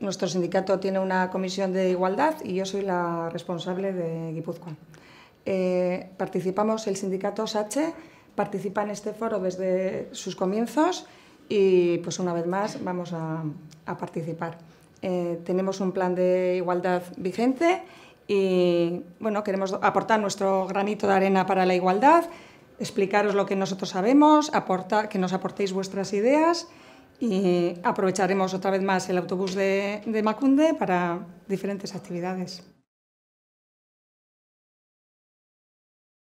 nuestro sindicato tiene una comisión de igualdad y yo soy la responsable de Guipúzcoa. Eh, participamos, el sindicato SACHE participa en este foro desde sus comienzos y pues una vez más vamos a, participar. Eh, tenemos un plan de igualdad vigente y bueno, queremos aportar nuestro granito de arena para la igualdad, explicaros lo que nosotros sabemos, que nos aportéis vuestras ideas y aprovecharemos otra vez más el autobús de, Macunde para diferentes actividades.